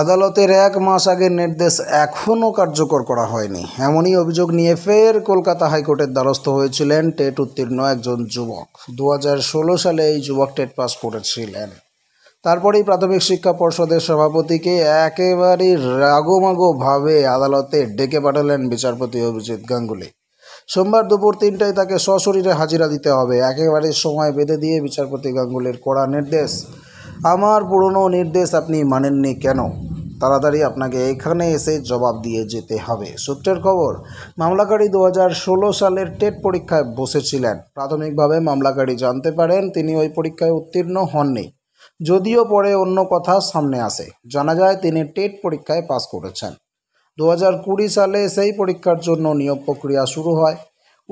আদালতের এক মাস আগের নির্দেশ এখনও কার্যকর করা হয়নি এমনই অভিযোগ নিয়ে ফের কলকাতা হাইকোর্টের দ্বারস্থ হয়েছিলেন টেট উত্তীর্ণ একজন যুবক দু সালে এই যুবক টেট পাস করেছিলেন তারপরেই প্রাথমিক শিক্ষা পর্ষদের সভাপতিকে একেবারেই রাগোমাগোভাবে আদালতে ডেকে পাঠালেন বিচারপতি অভিজিৎ গাঙ্গুলি সোমবার দুপুর তিনটায় তাকে সশরীরে হাজিরা দিতে হবে একেবারে সময় বেঁধে দিয়ে বিচারপতি গাঙ্গুলির কড়া নির্দেশ আমার পুরনো নির্দেশ আপনি মানেননি কেন তাড়াতাড়ি আপনাকে এখানে এসে জবাব দিয়ে যেতে হবে সূত্রের খবর মামলাকারী দু সালের টেট পরীক্ষায় বসেছিলেন প্রাথমিকভাবে মামলাকারী জানতে পারেন তিনি ওই পরীক্ষায় উত্তীর্ণ হননি যদিও পরে অন্য কথা সামনে আসে জানা যায় তিনি টেট পরীক্ষায় পাস করেছেন দু হাজার সালে সেই পরীক্ষার জন্য নিয়োগ প্রক্রিয়া শুরু হয়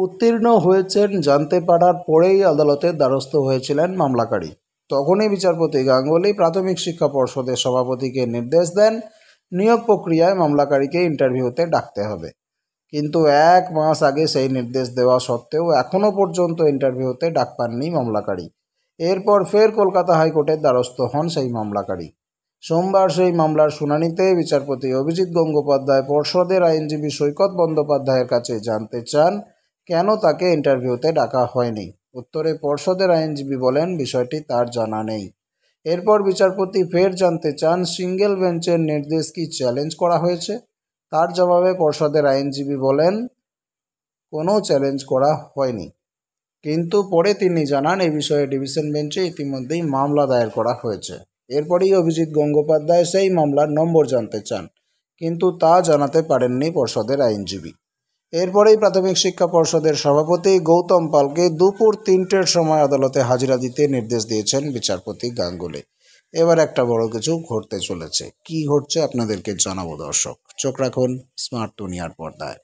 উত্তীর্ণ হয়েছেন জানতে পারার পরেই আদালতের দ্বারস্থ হয়েছিলেন মামলাকারী তখনই বিচারপতি গাঙ্গুলি প্রাথমিক শিক্ষা পর্ষদের সভাপতিকে নির্দেশ দেন নিয়োগ প্রক্রিয়ায় মামলাকারীকে ইন্টারভিউতে ডাকতে হবে কিন্তু এক মাস আগে সেই নির্দেশ দেওয়া সত্ত্বেও এখনও পর্যন্ত ইন্টারভিউতে ডাক পাননি মামলাকারী এরপর ফের কলকাতা হাইকোর্টের দ্বারস্থ হন সেই মামলাকারী সোমবার সেই মামলার শুনানিতে বিচারপতি অভিজিৎ গঙ্গোপাধ্যায় পর্ষদের আইনজীবী সৈকত বন্দ্যোপাধ্যায়ের কাছে জানতে চান কেন তাকে ইন্টারভিউতে ডাকা হয়নি উত্তরে পর্ষদের আইনজীবী বলেন বিষয়টি তার জানা নেই এরপর বিচারপতি ফের জানতে চান সিঙ্গেল বেঞ্চের নির্দেশ কি চ্যালেঞ্জ করা হয়েছে তার জবাবে পর্ষদের আইনজীবী বলেন কোনো চ্যালেঞ্জ করা হয়নি কিন্তু পরে তিনি জানান এ বিষয়ে ডিভিশন বেঞ্চে ইতিমধ্যেই মামলা দায়ের করা হয়েছে এরপরই অভিজিৎ গঙ্গোপাধ্যায় সেই মামলার নম্বর জানতে চান কিন্তু তা জানাতে পারেননি পর্ষদের আইনজীবী এরপরেই প্রাথমিক শিক্ষা পর্ষদের সভাপতি গৌতম পালকে দুপুর তিনটের সময় আদালতে হাজিরা দিতে নির্দেশ দিয়েছেন বিচারপতি গাঙ্গুলি এবার একটা বড় কিছু ঘটতে চলেছে কি ঘটছে আপনাদেরকে জানাবো দর্শক চোখ রাখুন স্মার্ট দুনিয়ার পর্দায়